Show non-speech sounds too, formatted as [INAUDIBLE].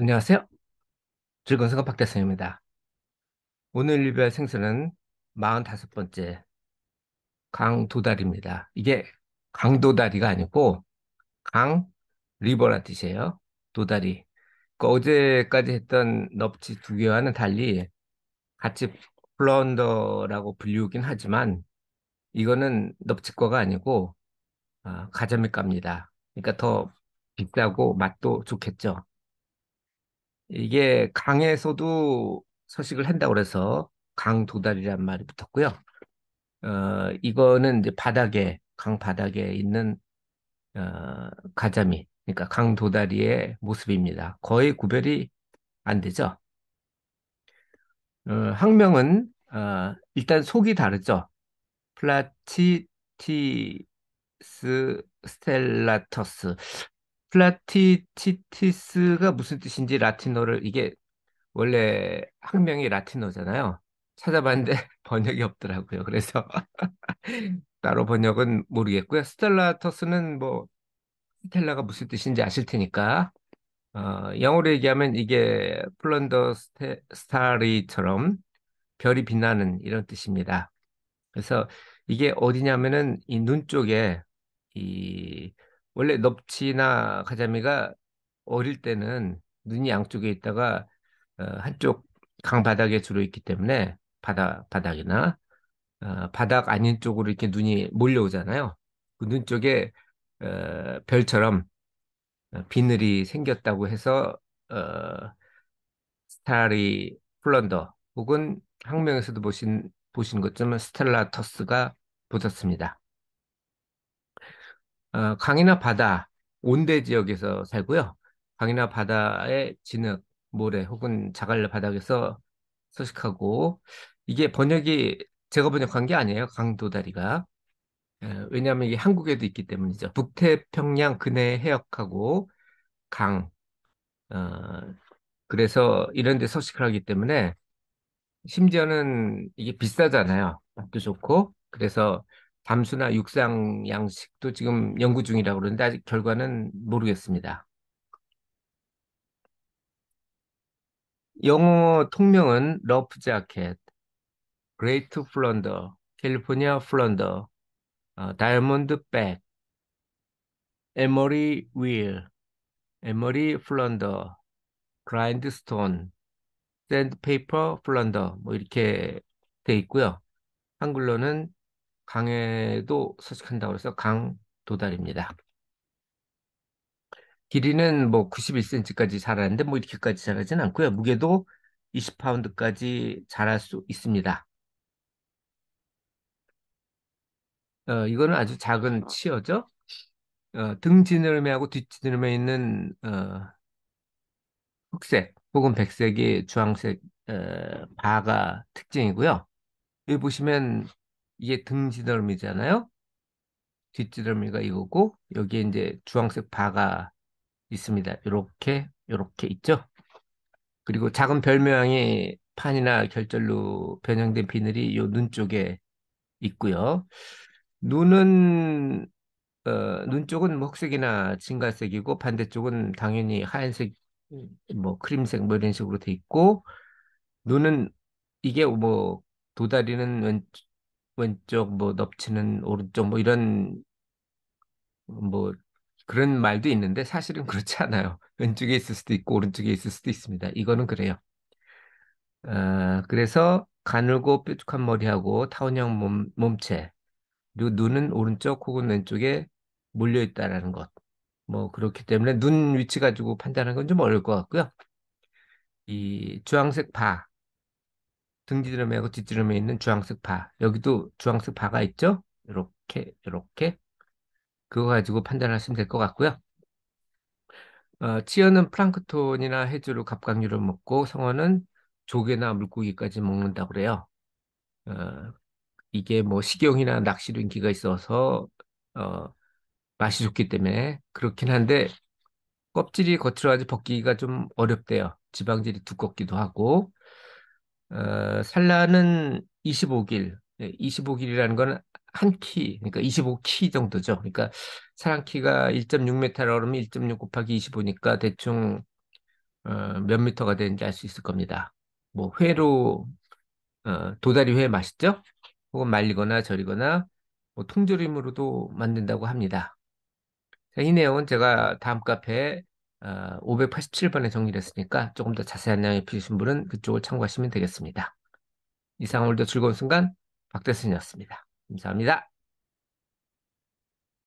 안녕하세요. 즐거운 생간 박대성입니다. 오늘 리뷰할 생선은 45번째 강도다리입니다. 이게 강도다리가 아니고 강리버라 뜻이에요. 도다리. 그러니까 어제까지 했던 넙치 두 개와는 달리 같이 플운더라고 불리우긴 하지만 이거는 넙치과가 아니고 아, 가자미과입니다. 그러니까 더 비싸고 맛도 좋겠죠. 이게 강에서도 서식을 한다고 해서 강도달이란 말이 붙었고요. 어, 이거는 이제 바닥에, 강 바닥에 있는 어, 가자미, 그러니까 강도다리의 모습입니다. 거의 구별이 안 되죠. 어, 학명은 어, 일단 속이 다르죠. 플라치티스 스텔라터스 플라티티티스가 무슨 뜻인지 라틴어를 이게 원래 학명이 라틴어잖아요. 찾아봤는데 네. [LAUGHS] 번역이 없더라고요. 그래서 [LAUGHS] 따로 번역은 모르겠고요. 스텔라터스는 뭐 스텔라가 무슨 뜻인지 아실 테니까 어, 영어로 얘기하면 이게 플런더 스테, 스타리처럼 별이 빛나는 이런 뜻입니다. 그래서 이게 어디냐면은 이 눈 쪽에 이 원래 넙치나 가자미가 어릴 때는 눈이 양쪽에 있다가 어, 한쪽 강 바닥에 주로 있기 때문에 바다 바닥이나 어, 바닥 아닌 쪽으로 이렇게 눈이 몰려오잖아요. 그 눈 쪽에 어, 별처럼 어, 비늘이 생겼다고 해서 어, 스타리 플런더 혹은 항명에서도 보신 보신 것처럼 스텔라터스가 보셨습니다. 어, 강이나 바다, 온대 지역에서 살고요. 강이나 바다의 진흙, 모래 혹은 자갈 바닥에서 서식하고 이게 번역이 제가 번역한 게 아니에요. 강도다리가. 에, 예, 왜냐하면 이게 한국에도 있기 때문이죠. 북태평양 근해 해역하고 강. 어, 그래서 이런 데 서식을 하기 때문에 심지어는 이게 비싸잖아요. 맛도 좋고. 그래서 담수나 육상 양식도 지금 연구 중이라고 그러는데 아직 결과는 모르겠습니다. 영어 통명은 러프 자켓, 그레이트 플런더, 캘리포니아 플런더, 다이아몬드 백, 에머리 윌, 에머리 플런더, 그라인드스톤, 샌드페이퍼 플런더 뭐 이렇게 돼 있고요. 한글로는 강에도 서식한다고 해서 강도달입니다. 길이는 뭐 91cm까지 자라는데 뭐 이렇게까지 자라진 않고요. 무게도 20파운드까지 자랄 수 있습니다. 어, 이거는 아주 작은 치어죠. 어, 등 지느러미하고 뒷지느러미 있는 어, 흑색 혹은 백색이 주황색 어, 바가 특징이고요. 여기 보시면 이게 등지더미잖아요뒷지더미가 이거고 여기에 이제 주황색 바가 있습니다. 이렇게 이렇게 있죠. 그리고 작은 별 모양의 판이나 결절로 변형된 비늘이 이 눈 쪽에 있고요. 눈은 어, 눈 쪽은 뭐 흑색이나 진갈색이고 반대쪽은 당연히 하얀색 뭐 크림색 뭐 이런 식으로 돼 있고 눈은 이게 뭐 도다리는 왼, 왼쪽 뭐 넙치는 오른쪽 뭐 이런 뭐 그런 말도 있는데 사실은 그렇지 않아요. [LAUGHS] 왼쪽에 있을 수도 있고 오른쪽에 있을 수도 있습니다. 이거는 그래요. 어, 그래서 가늘고 뾰족한 머리하고 타원형 몸, 몸체 그리고 눈은 오른쪽 혹은 왼쪽에 몰려 있다라는 것. 뭐 그렇기 때문에 눈 위치 가지고 판단하는 건 좀 어려울 것 같고요. 이 주황색 바 등지드럼하고 뒷드럼에 있는 주황색 바. 여기도 주황색 바가 있죠? 이렇게, 이렇게. 그거 가지고 판단하시면 될 것 같고요. 어, 치어는 프랑크톤이나 해조류, 갑각류를 먹고 성어는 조개나 물고기까지 먹는다고 그래요. 어, 이게 뭐 식용이나 낚시로 인기가 있어서 어, 맛이 좋기 때문에 그렇긴 한데 껍질이 겉으로 아주 벗기기가 좀 어렵대요. 지방질이 두껍기도 하고 어, 산란은 25길, 25길이라는 예, 건한 키, 그러니까 25키 정도죠. 그러니까 사람 키가 1.6m라 그러면 1.6 곱하기 25니까 대충 어, 몇 미터가 되는지 알 수 있을 겁니다. 뭐 회로 어, 도다리 회 맛있죠? 혹은 말리거나 절이거나 뭐 통조림으로도 만든다고 합니다. 자, 이 내용은 제가 다음 카페에 587번에 어, 정리를했으니까 조금 더 자세한 내용이 필요하신 분은 그쪽을 참고하시면 되겠습니다. 이상 오늘도 즐거운 순간 박대순이었습니다. 감사합니다.